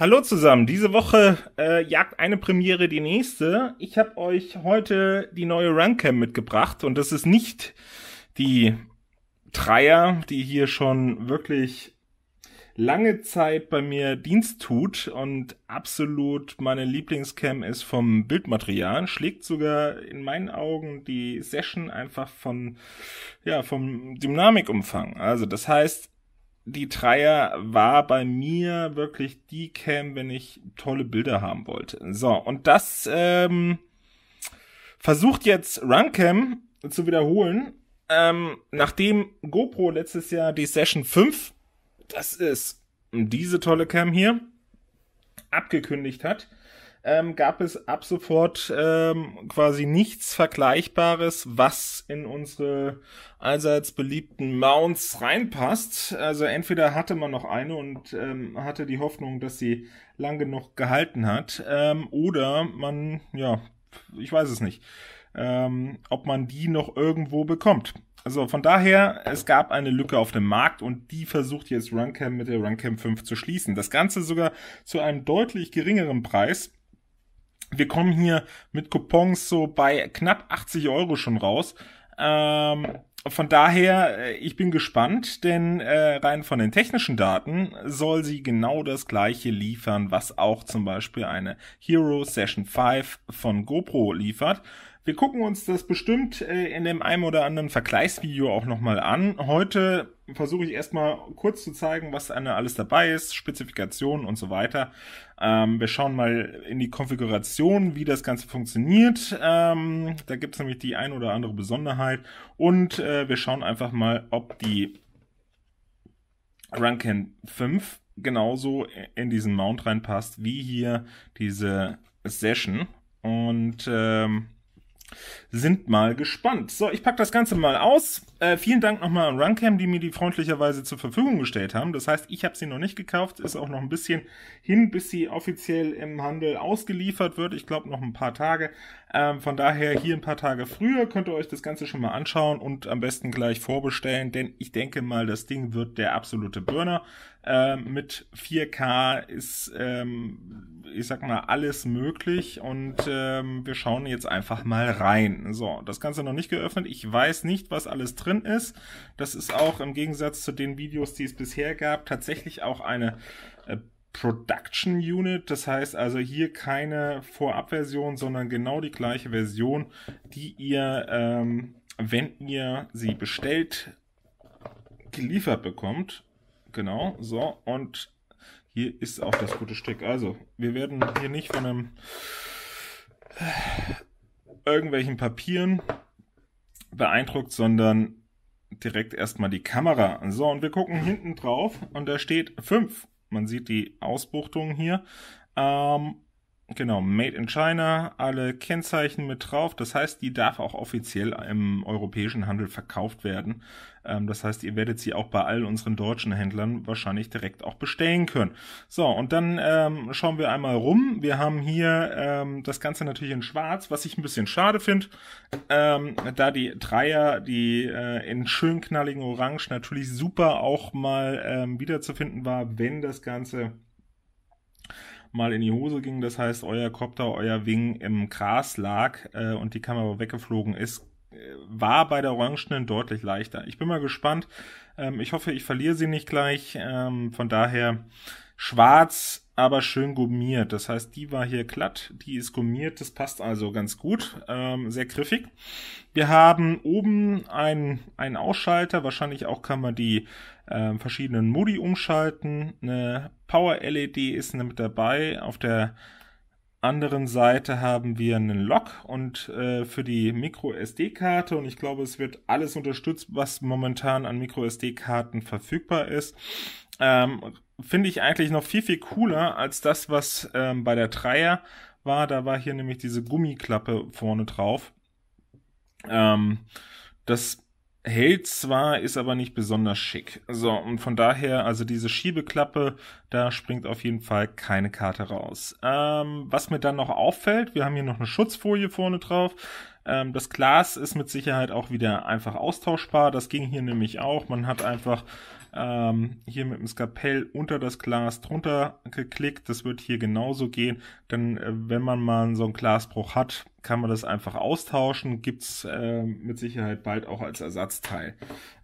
Hallo zusammen, diese Woche äh, jagt eine Premiere die nächste. Ich habe euch heute die neue Runcam mitgebracht und das ist nicht die Dreier, die hier schon wirklich lange Zeit bei mir Dienst tut und absolut meine Lieblingscam ist vom Bildmaterial, schlägt sogar in meinen Augen die Session einfach von, ja, vom Dynamikumfang. Also das heißt, die Dreier war bei mir wirklich die Cam, wenn ich tolle Bilder haben wollte. So, und das ähm, versucht jetzt Runcam zu wiederholen. Ähm, nachdem GoPro letztes Jahr die Session 5, das ist diese tolle Cam hier, abgekündigt hat, ähm, gab es ab sofort ähm, quasi nichts Vergleichbares, was in unsere allseits beliebten Mounts reinpasst. Also entweder hatte man noch eine und ähm, hatte die Hoffnung, dass sie lange genug gehalten hat, ähm, oder man, ja, ich weiß es nicht, ähm, ob man die noch irgendwo bekommt. Also von daher, es gab eine Lücke auf dem Markt und die versucht jetzt Runcam mit der Runcam 5 zu schließen. Das Ganze sogar zu einem deutlich geringeren Preis wir kommen hier mit Coupons so bei knapp 80 Euro schon raus. Ähm, von daher, äh, ich bin gespannt, denn äh, rein von den technischen Daten soll sie genau das gleiche liefern, was auch zum Beispiel eine Hero Session 5 von GoPro liefert. Wir gucken uns das bestimmt äh, in dem einen oder anderen Vergleichsvideo auch nochmal an. Heute versuche ich erstmal kurz zu zeigen, was da alles dabei ist, Spezifikationen und so weiter. Ähm, wir schauen mal in die Konfiguration, wie das Ganze funktioniert. Ähm, da gibt es nämlich die ein oder andere Besonderheit. Und äh, wir schauen einfach mal, ob die Rankin 5 genauso in diesen Mount reinpasst, wie hier diese Session. Und ähm, sind mal gespannt. So, ich packe das Ganze mal aus. Äh, vielen Dank nochmal an Runcam, die mir die freundlicherweise zur Verfügung gestellt haben. Das heißt, ich habe sie noch nicht gekauft, ist auch noch ein bisschen hin, bis sie offiziell im Handel ausgeliefert wird. Ich glaube noch ein paar Tage. Ähm, von daher hier ein paar Tage früher könnt ihr euch das Ganze schon mal anschauen und am besten gleich vorbestellen, denn ich denke mal, das Ding wird der absolute Burner. Ähm, mit 4K ist, ähm, ich sag mal, alles möglich und ähm, wir schauen jetzt einfach mal rein. So, das Ganze noch nicht geöffnet. Ich weiß nicht, was alles drin drin ist. Das ist auch im Gegensatz zu den Videos, die es bisher gab, tatsächlich auch eine äh, Production Unit. Das heißt also hier keine Vorabversion, sondern genau die gleiche Version, die ihr, ähm, wenn ihr sie bestellt, geliefert bekommt. Genau, so. Und hier ist auch das gute Stück. Also, wir werden hier nicht von einem äh, irgendwelchen Papieren beeindruckt, sondern direkt erstmal die Kamera. So, und wir gucken hinten drauf und da steht 5. Man sieht die Ausbuchtung hier. Ähm, Genau, Made in China, alle Kennzeichen mit drauf. Das heißt, die darf auch offiziell im europäischen Handel verkauft werden. Ähm, das heißt, ihr werdet sie auch bei all unseren deutschen Händlern wahrscheinlich direkt auch bestellen können. So, und dann ähm, schauen wir einmal rum. Wir haben hier ähm, das Ganze natürlich in Schwarz, was ich ein bisschen schade finde, ähm, da die Dreier, die äh, in schön knalligen Orange natürlich super auch mal ähm, wiederzufinden war, wenn das Ganze mal in die Hose ging. Das heißt, euer Kopter, euer Wing im Gras lag äh, und die Kamera weggeflogen ist, äh, war bei der Orangenen deutlich leichter. Ich bin mal gespannt. Ähm, ich hoffe, ich verliere sie nicht gleich. Ähm, von daher schwarz, aber schön gummiert. Das heißt, die war hier glatt, die ist gummiert. Das passt also ganz gut, ähm, sehr griffig. Wir haben oben einen Ausschalter. Wahrscheinlich auch kann man die äh, verschiedenen Modi umschalten. Eine Power LED ist mit dabei. Auf der anderen Seite haben wir einen Lock und äh, für die Micro SD-Karte und ich glaube, es wird alles unterstützt, was momentan an Micro SD-Karten verfügbar ist. Ähm, Finde ich eigentlich noch viel, viel cooler als das, was ähm, bei der Dreier war. Da war hier nämlich diese Gummiklappe vorne drauf. Ähm, das hält zwar, ist aber nicht besonders schick. So, und von daher, also diese Schiebeklappe, da springt auf jeden Fall keine Karte raus. Ähm, was mir dann noch auffällt, wir haben hier noch eine Schutzfolie vorne drauf. Ähm, das Glas ist mit Sicherheit auch wieder einfach austauschbar. Das ging hier nämlich auch. Man hat einfach ähm, hier mit dem Skapell unter das Glas drunter geklickt. Das wird hier genauso gehen. Denn äh, wenn man mal so einen Glasbruch hat, kann man das einfach austauschen. Gibt's äh, mit Sicherheit bald auch als Ersatzteil.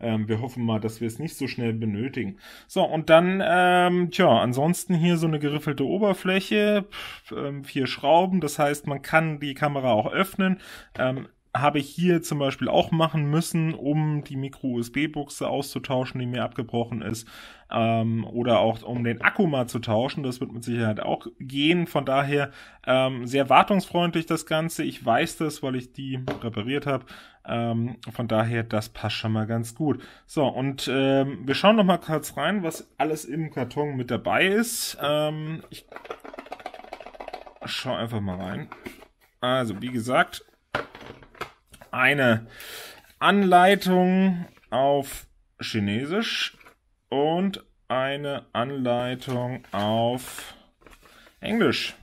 Ähm, wir hoffen mal, dass wir es nicht so schnell benötigen. So, und dann, ähm, tja, ansonsten hier so eine geriffelte Oberfläche, pf, ähm, vier Schrauben. Das heißt, man kann die Kamera auch öffnen. Ähm, habe ich hier zum Beispiel auch machen müssen, um die Micro-USB-Buchse auszutauschen, die mir abgebrochen ist, ähm, oder auch um den Akku mal zu tauschen. Das wird mit Sicherheit auch gehen. Von daher ähm, sehr wartungsfreundlich das Ganze. Ich weiß das, weil ich die repariert habe. Ähm, von daher, das passt schon mal ganz gut. So, und ähm, wir schauen noch mal kurz rein, was alles im Karton mit dabei ist. Ähm, ich schau einfach mal rein. Also, wie gesagt, eine Anleitung auf Chinesisch und eine Anleitung auf Englisch.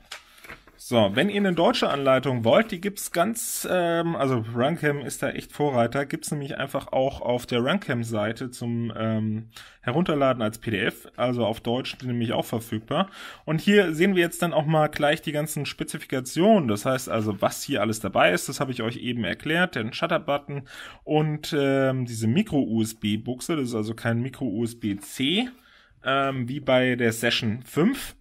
So, wenn ihr eine deutsche Anleitung wollt, die gibt's ganz, ähm, also Runcam ist da echt Vorreiter, gibt's nämlich einfach auch auf der Runcam-Seite zum ähm, Herunterladen als PDF, also auf Deutsch nämlich auch verfügbar. Und hier sehen wir jetzt dann auch mal gleich die ganzen Spezifikationen, das heißt also, was hier alles dabei ist, das habe ich euch eben erklärt, den Shutter-Button und ähm, diese Micro-USB-Buchse, das ist also kein Micro-USB-C, ähm, wie bei der Session 5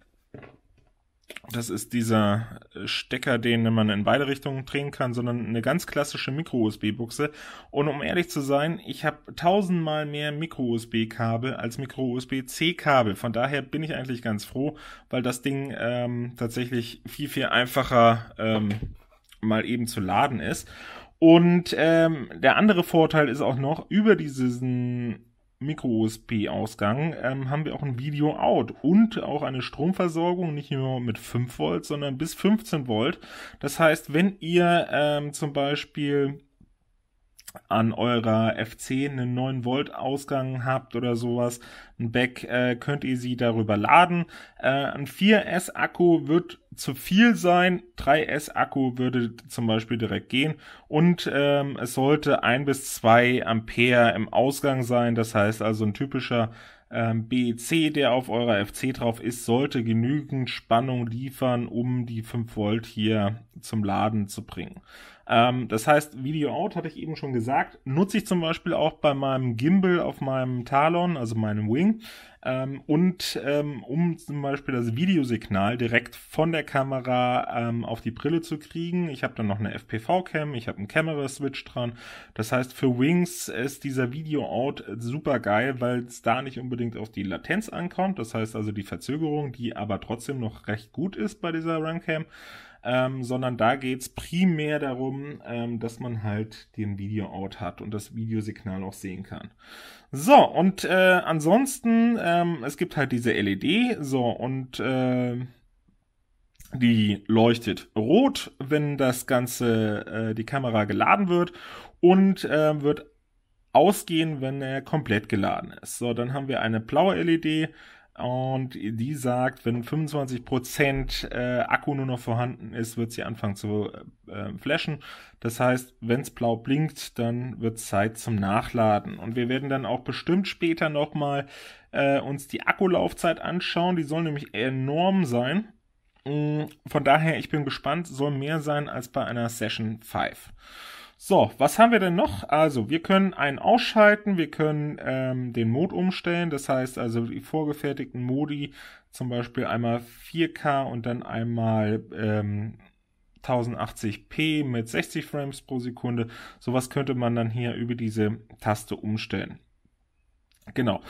das ist dieser äh, Stecker, den man in beide Richtungen drehen kann, sondern eine ganz klassische Micro-USB-Buchse. Und um ehrlich zu sein, ich habe tausendmal mehr Micro-USB-Kabel als Micro-USB-C-Kabel. Von daher bin ich eigentlich ganz froh, weil das Ding ähm, tatsächlich viel, viel einfacher ähm, mal eben zu laden ist. Und ähm, der andere Vorteil ist auch noch, über diesen Micro-USB-Ausgang ähm, haben wir auch ein Video-Out und auch eine Stromversorgung, nicht nur mit 5 Volt, sondern bis 15 Volt. Das heißt, wenn ihr ähm, zum Beispiel an eurer FC einen 9 Volt Ausgang habt oder sowas, ein Back, äh, könnt ihr sie darüber laden. Äh, ein 4S Akku wird zu viel sein, 3S Akku würde zum Beispiel direkt gehen und ähm, es sollte 1 bis 2 Ampere im Ausgang sein, das heißt also ein typischer ähm, BEC, der auf eurer FC drauf ist, sollte genügend Spannung liefern, um die 5 Volt hier zum Laden zu bringen. Ähm, das heißt, Video Out hatte ich eben schon gesagt, nutze ich zum Beispiel auch bei meinem Gimbal auf meinem Talon, also meinem Wing, ähm, und ähm, um zum Beispiel das Videosignal direkt von der Kamera ähm, auf die Brille zu kriegen. Ich habe dann noch eine FPV-Cam, ich habe einen Camera-Switch dran. Das heißt, für Wings ist dieser Video-Out super geil, weil es da nicht unbedingt auf die Latenz ankommt. Das heißt also die Verzögerung, die aber trotzdem noch recht gut ist bei dieser Runcam ähm, sondern da geht's primär darum, ähm, dass man halt den Video-Out hat und das Videosignal auch sehen kann. So, und äh, ansonsten, ähm, es gibt halt diese LED, so, und äh, die leuchtet rot, wenn das Ganze, äh, die Kamera geladen wird und äh, wird ausgehen, wenn er komplett geladen ist. So, dann haben wir eine blaue LED, und die sagt, wenn 25% äh, Akku nur noch vorhanden ist, wird sie anfangen zu äh, flashen. Das heißt, wenn es blau blinkt, dann wird es Zeit zum Nachladen. Und wir werden dann auch bestimmt später nochmal äh, uns die Akkulaufzeit anschauen. Die soll nämlich enorm sein. Mm, von daher, ich bin gespannt, soll mehr sein als bei einer Session 5. So, was haben wir denn noch? Also, wir können einen ausschalten, wir können ähm, den Mod umstellen, das heißt also die vorgefertigten Modi, zum Beispiel einmal 4K und dann einmal ähm, 1080p mit 60 Frames pro Sekunde. Sowas könnte man dann hier über diese Taste umstellen. Genau.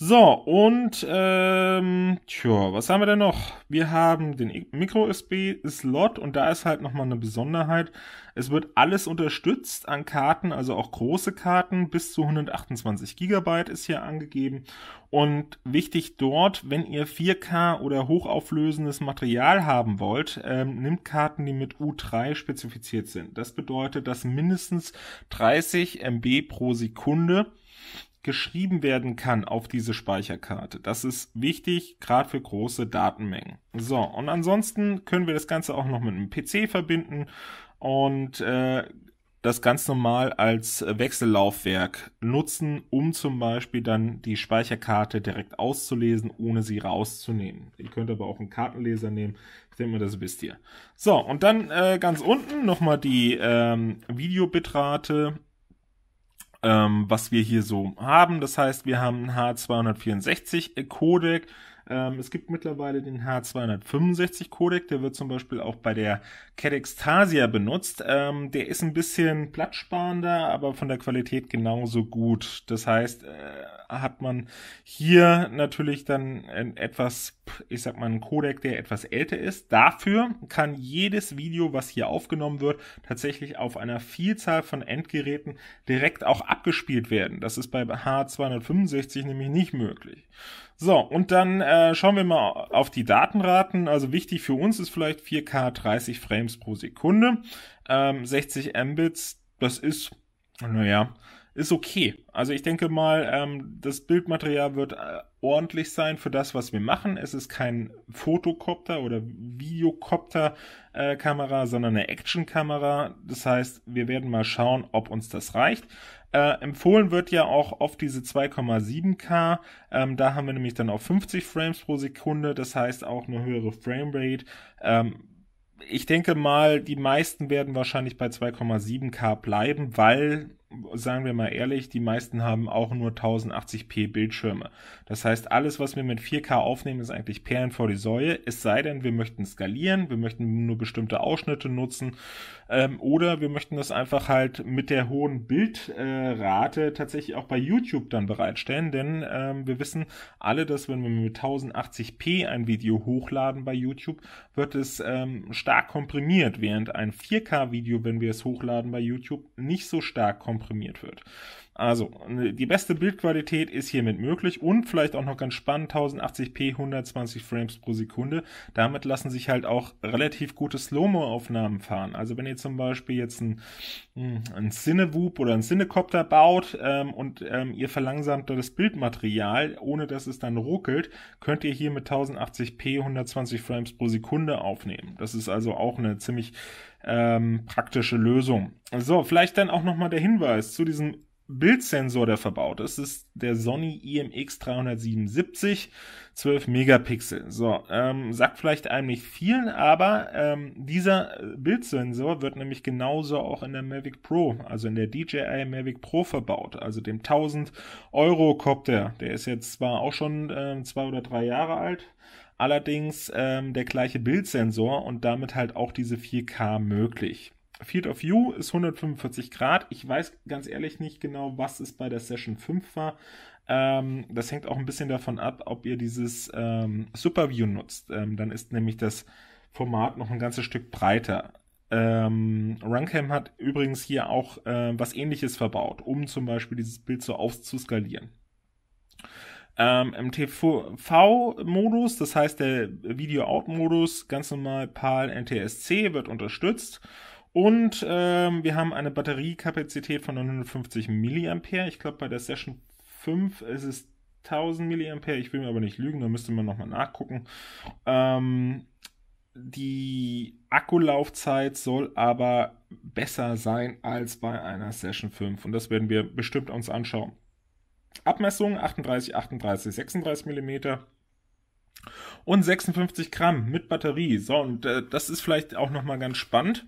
So, und ähm, tja, was haben wir denn noch? Wir haben den Micro-USB-Slot und da ist halt nochmal eine Besonderheit. Es wird alles unterstützt an Karten, also auch große Karten. Bis zu 128 GB ist hier angegeben. Und wichtig dort, wenn ihr 4K oder hochauflösendes Material haben wollt, ähm, nimmt Karten, die mit U3 spezifiziert sind. Das bedeutet, dass mindestens 30 MB pro Sekunde geschrieben werden kann auf diese Speicherkarte. Das ist wichtig, gerade für große Datenmengen. So, und ansonsten können wir das Ganze auch noch mit einem PC verbinden und äh, das ganz normal als Wechsellaufwerk nutzen, um zum Beispiel dann die Speicherkarte direkt auszulesen, ohne sie rauszunehmen. Ihr könnt aber auch einen Kartenleser nehmen. Ich denke mal, das wisst ihr. So, und dann äh, ganz unten nochmal die ähm, Videobitrate ähm, was wir hier so haben. Das heißt, wir haben einen H264-Codec, ähm, es gibt mittlerweile den H265 Codec, der wird zum Beispiel auch bei der Cadextasia benutzt. Ähm, der ist ein bisschen platzsparender, aber von der Qualität genauso gut. Das heißt, äh, hat man hier natürlich dann etwas, ich sag mal, einen Codec, der etwas älter ist. Dafür kann jedes Video, was hier aufgenommen wird, tatsächlich auf einer Vielzahl von Endgeräten direkt auch abgespielt werden. Das ist bei H265 nämlich nicht möglich. So, und dann äh, schauen wir mal auf die Datenraten. Also wichtig für uns ist vielleicht 4K 30 Frames pro Sekunde, ähm, 60 Mbits, das ist, naja, ist okay. Also ich denke mal, ähm, das Bildmaterial wird äh, ordentlich sein für das, was wir machen. Es ist kein Fotokopter oder Videokopter-Kamera, äh, sondern eine Actionkamera. Das heißt, wir werden mal schauen, ob uns das reicht. Äh, empfohlen wird ja auch oft diese 2,7K. Ähm, da haben wir nämlich dann auch 50 Frames pro Sekunde, das heißt auch eine höhere Framerate. Ähm, ich denke mal, die meisten werden wahrscheinlich bei 2,7K bleiben, weil sagen wir mal ehrlich, die meisten haben auch nur 1080p Bildschirme. Das heißt, alles, was wir mit 4K aufnehmen, ist eigentlich Perlen vor die Säue. Es sei denn, wir möchten skalieren, wir möchten nur bestimmte Ausschnitte nutzen ähm, oder wir möchten das einfach halt mit der hohen Bildrate äh, tatsächlich auch bei YouTube dann bereitstellen, denn ähm, wir wissen alle, dass wenn wir mit 1080p ein Video hochladen bei YouTube, wird es ähm, stark komprimiert, während ein 4K-Video, wenn wir es hochladen bei YouTube, nicht so stark komprimiert komprimiert wird. Also, ne, die beste Bildqualität ist hiermit möglich und vielleicht auch noch ganz spannend, 1080p, 120 Frames pro Sekunde. Damit lassen sich halt auch relativ gute Slow-Mo-Aufnahmen fahren. Also, wenn ihr zum Beispiel jetzt ein, hm, ein Cinewoop oder ein Cinecopter baut ähm, und ähm, ihr verlangsamt das Bildmaterial, ohne dass es dann ruckelt, könnt ihr hier mit 1080p, 120 Frames pro Sekunde aufnehmen. Das ist also auch eine ziemlich ähm, praktische Lösung. So, vielleicht dann auch nochmal der Hinweis zu diesem Bildsensor, der verbaut ist, ist der Sony IMX 377, 12 Megapixel. So, ähm, sagt vielleicht einem nicht viel, aber ähm, dieser äh, Bildsensor wird nämlich genauso auch in der Mavic Pro, also in der DJI Mavic Pro verbaut, also dem 1000 Euro Copter. Der ist jetzt zwar auch schon ähm, zwei oder drei Jahre alt, allerdings ähm, der gleiche Bildsensor und damit halt auch diese 4K möglich. Field of View ist 145 Grad. Ich weiß ganz ehrlich nicht genau, was es bei der Session 5 war. Ähm, das hängt auch ein bisschen davon ab, ob ihr dieses ähm, Superview nutzt. Ähm, dann ist nämlich das Format noch ein ganzes Stück breiter. Ähm, Runcam hat übrigens hier auch äh, was ähnliches verbaut, um zum Beispiel dieses Bild so auszuskalieren. Ähm, Im TV-Modus, das heißt der Video-Out-Modus, ganz normal PAL NTSC wird unterstützt. Und ähm, wir haben eine Batteriekapazität von 950 mA. Ich glaube, bei der Session 5 ist es 1000 mA. Ich will mir aber nicht lügen, da müsste man nochmal nachgucken. Ähm, die Akkulaufzeit soll aber besser sein als bei einer Session 5 und das werden wir bestimmt uns anschauen. Abmessung 38, 38, 36 mm und 56 Gramm mit Batterie. So, und äh, das ist vielleicht auch nochmal ganz spannend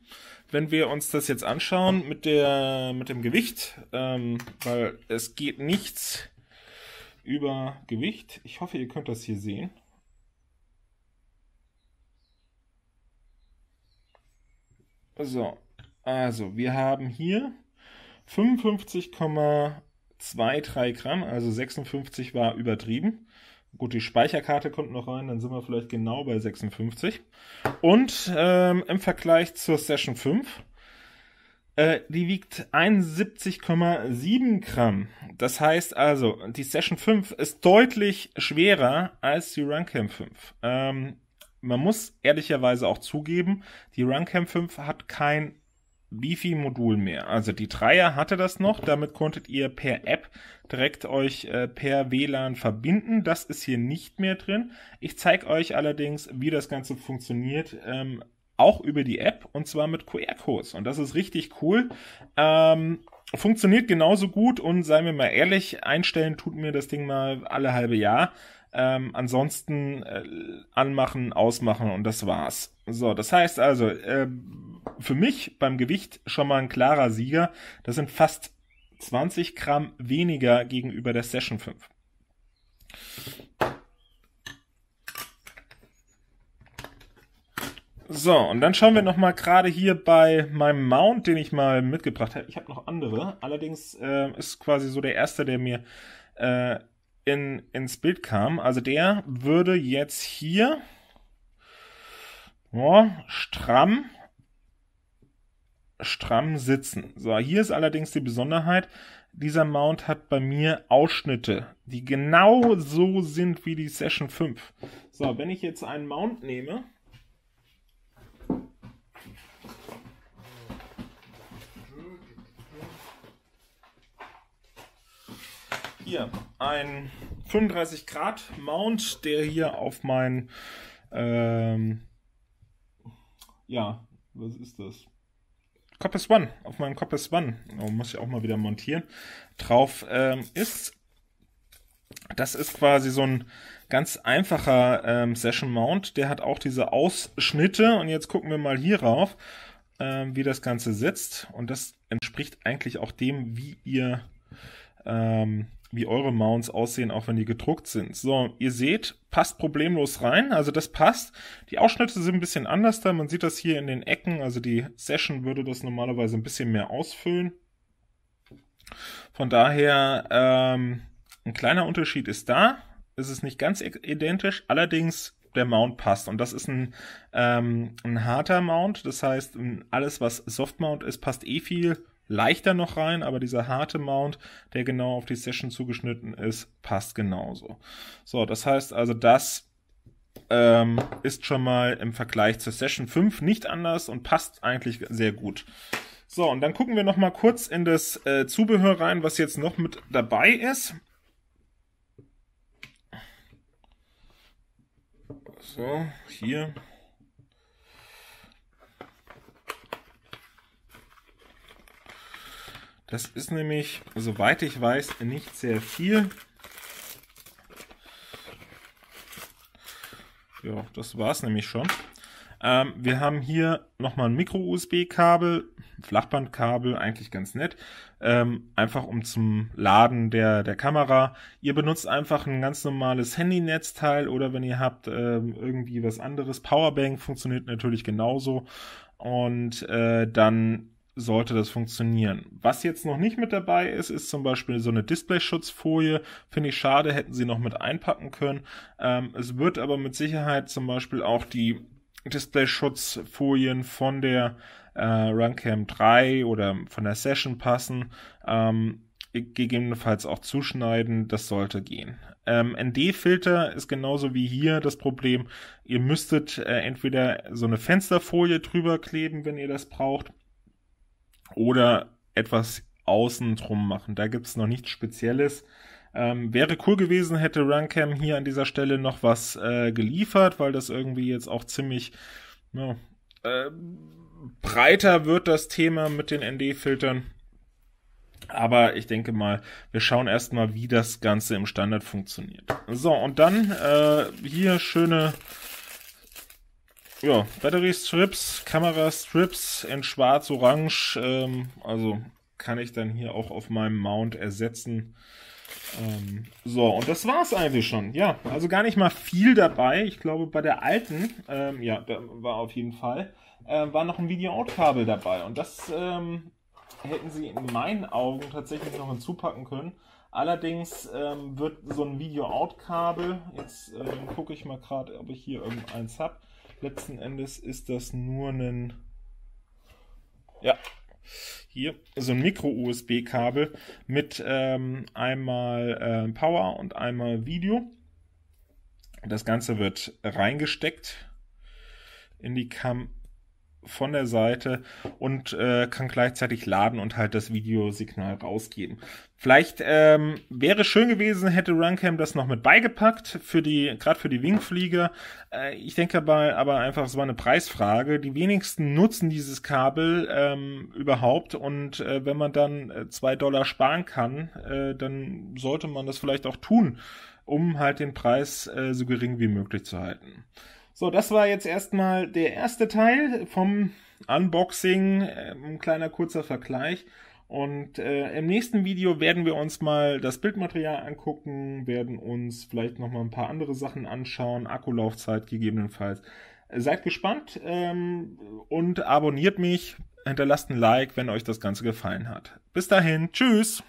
wenn wir uns das jetzt anschauen mit der mit dem Gewicht, ähm, weil es geht nichts über Gewicht. Ich hoffe, ihr könnt das hier sehen. So, also wir haben hier 55,23 Gramm, also 56 war übertrieben. Gut, die Speicherkarte kommt noch rein, dann sind wir vielleicht genau bei 56. Und ähm, im Vergleich zur Session 5, äh, die wiegt 71,7 Gramm. Das heißt also, die Session 5 ist deutlich schwerer als die Runcam 5. Ähm, man muss ehrlicherweise auch zugeben, die Runcam 5 hat kein Wifi-Modul mehr. Also die Dreier hatte das noch, damit konntet ihr per App direkt euch äh, per WLAN verbinden. Das ist hier nicht mehr drin. Ich zeige euch allerdings, wie das Ganze funktioniert. Ähm, auch über die App und zwar mit QR-Codes. Und das ist richtig cool. Ähm, funktioniert genauso gut und seien wir mal ehrlich, einstellen tut mir das Ding mal alle halbe Jahr. Ähm, ansonsten äh, anmachen, ausmachen und das war's. So, das heißt also, äh, für mich beim Gewicht schon mal ein klarer Sieger. Das sind fast 20 Gramm weniger gegenüber der Session 5. So, und dann schauen wir nochmal gerade hier bei meinem Mount, den ich mal mitgebracht habe. Ich habe noch andere, allerdings äh, ist quasi so der erste, der mir äh, in, ins Bild kam. Also der würde jetzt hier oh, stramm stramm sitzen. So, hier ist allerdings die Besonderheit, dieser Mount hat bei mir Ausschnitte, die genau so sind wie die Session 5. So, wenn ich jetzt einen Mount nehme, hier ein 35 Grad Mount, der hier auf mein ähm, ja, was ist das? Compass One, auf meinem Compass One, oh, muss ich auch mal wieder montieren, drauf ähm, ist. Das ist quasi so ein ganz einfacher ähm, Session Mount. Der hat auch diese Ausschnitte. Und jetzt gucken wir mal hier rauf, ähm, wie das Ganze sitzt. Und das entspricht eigentlich auch dem, wie ihr ähm, wie eure Mounts aussehen, auch wenn die gedruckt sind. So, ihr seht, passt problemlos rein. Also das passt. Die Ausschnitte sind ein bisschen anders da. Man sieht das hier in den Ecken. Also die Session würde das normalerweise ein bisschen mehr ausfüllen. Von daher, ähm, ein kleiner Unterschied ist da. Es ist nicht ganz identisch. Allerdings der Mount passt. Und das ist ein, ähm, ein harter Mount. Das heißt, alles, was Soft Mount ist, passt eh viel leichter noch rein, aber dieser harte Mount, der genau auf die Session zugeschnitten ist, passt genauso. So, das heißt also, das ähm, ist schon mal im Vergleich zur Session 5 nicht anders und passt eigentlich sehr gut. So, und dann gucken wir noch mal kurz in das äh, Zubehör rein, was jetzt noch mit dabei ist. So, hier. Das ist nämlich, soweit ich weiß, nicht sehr viel. Ja, das war es nämlich schon. Ähm, wir haben hier nochmal ein Micro-USB-Kabel, Flachbandkabel, eigentlich ganz nett. Ähm, einfach um zum Laden der, der Kamera. Ihr benutzt einfach ein ganz normales Handynetzteil oder wenn ihr habt ähm, irgendwie was anderes. Powerbank funktioniert natürlich genauso. Und äh, dann sollte das funktionieren. Was jetzt noch nicht mit dabei ist, ist zum Beispiel so eine Displayschutzfolie. Finde ich schade, hätten sie noch mit einpacken können. Ähm, es wird aber mit Sicherheit zum Beispiel auch die Displayschutzfolien von der äh, Runcam 3 oder von der Session passen. Ähm, gegebenenfalls auch zuschneiden, das sollte gehen. Ähm, ND-Filter ist genauso wie hier das Problem. Ihr müsstet äh, entweder so eine Fensterfolie drüber kleben, wenn ihr das braucht, oder etwas außen drum machen. Da gibt's noch nichts Spezielles. Ähm, wäre cool gewesen, hätte Runcam hier an dieser Stelle noch was äh, geliefert, weil das irgendwie jetzt auch ziemlich ja, äh, breiter wird, das Thema mit den ND-Filtern. Aber ich denke mal, wir schauen erstmal, wie das Ganze im Standard funktioniert. So, und dann äh, hier schöne ja, Battery Batteriestrips, Kamerastrips in schwarz-orange. Ähm, also kann ich dann hier auch auf meinem Mount ersetzen. Ähm, so, und das war's eigentlich schon. Ja, also gar nicht mal viel dabei. Ich glaube, bei der alten, ähm, ja, da war auf jeden Fall, äh, war noch ein Video-Out-Kabel dabei. Und das ähm, hätten sie in meinen Augen tatsächlich noch hinzupacken können. Allerdings ähm, wird so ein Video-Out-Kabel, jetzt ähm, gucke ich mal gerade, ob ich hier irgendeins habe letzten Endes ist das nur ein, ja, hier so ein Micro-USB-Kabel mit ähm, einmal äh, Power und einmal Video. Das Ganze wird reingesteckt in die Kamera von der Seite und äh, kann gleichzeitig laden und halt das Videosignal rausgeben. Vielleicht ähm, wäre schön gewesen, hätte Runcam das noch mit beigepackt für die, gerade für die Wingflieger. Äh, ich denke aber, aber einfach, es war eine Preisfrage. Die wenigsten nutzen dieses Kabel ähm, überhaupt und äh, wenn man dann äh, zwei Dollar sparen kann, äh, dann sollte man das vielleicht auch tun, um halt den Preis äh, so gering wie möglich zu halten. So, das war jetzt erstmal der erste Teil vom Unboxing, ähm, ein kleiner kurzer Vergleich. Und äh, im nächsten Video werden wir uns mal das Bildmaterial angucken, werden uns vielleicht nochmal ein paar andere Sachen anschauen, Akkulaufzeit gegebenenfalls. Seid gespannt ähm, und abonniert mich, hinterlasst ein Like, wenn euch das Ganze gefallen hat. Bis dahin, tschüss!